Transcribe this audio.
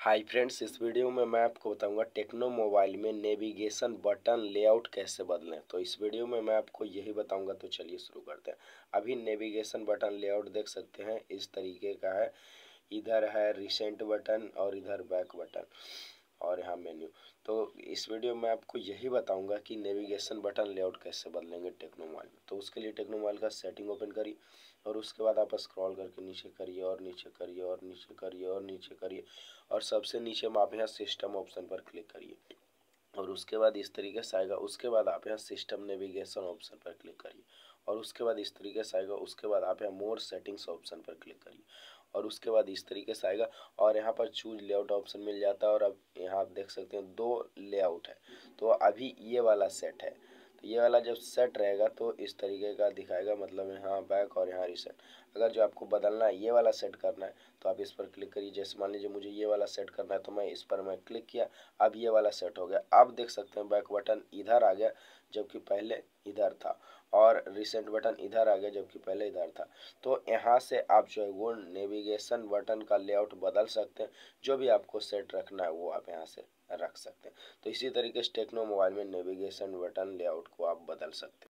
hi friends इस video में मैं आपको बताऊंगा टेक्नो मोबाइल में नेविगेशन बटन लेआउट कैसे बदलें तो इस वीडियो में मैं आपको यही बताऊंगा तो चलिए शुरू करते हैं अभी नेविगेशन बटन लेआउट देख सकते हैं इस तरीके का है इधर है रिसेंट बटन और इधर बैक बटन और यहाँ मेन्यू तो इस वीडियो में आपको यही बताऊंगा कि नेविगेशन बटन लेआउट कैसे बदलेंगे मोबाइल में तो उसके लिए मोबाइल का सेटिंग ओपन करिए और उसके बाद आप स्क्रॉल करके नीचे करिए और नीचे करिए और नीचे करिए और नीचे करिए और सबसे नीचे में आप यहाँ सिस्टम ऑप्शन पर क्लिक करिए और उसके बाद इस तरीके से आएगा उसके बाद आप यहाँ सिस्टम नेविगेशन ऑप्शन पर क्लिक करिए और उसके बाद इस तरीके से आएगा उसके बाद आप यहाँ मोर सेटिंग्स ऑप्शन पर क्लिक करिए और उसके बाद इस तरीके से आएगा और यहाँ पर चूज लेआउट ऑप्शन मिल जाता है और अब यहाँ आप देख सकते हैं दो लेआउट है तो अभी ये वाला सेट है तो ये वाला जब सेट रहेगा तो इस तरीके का दिखाएगा मतलब यहाँ बैक और यहाँ रिसेट अगर जो आपको बदलना है ये वाला सेट करना है तो आप इस पर क्लिक करिए जैसे मान लीजिए मुझे ये वाला सेट करना है तो मैं इस पर मैं क्लिक किया अब ये वाला सेट हो गया अब देख सकते हैं बैक बटन इधर आ गया जबकि पहले इधर था और रिसेंट बटन इधर आ गया जबकि पहले इधर था तो यहाँ से आप जो है वो नेविगेशन बटन का लेआउट बदल सकते हैं जो भी आपको सेट रखना है वो आप यहाँ से रख सकते हैं तो इसी तरीके से टेक्नो मोबाइल में नेविगेशन बटन लेआउट को आप बदल सकते हैं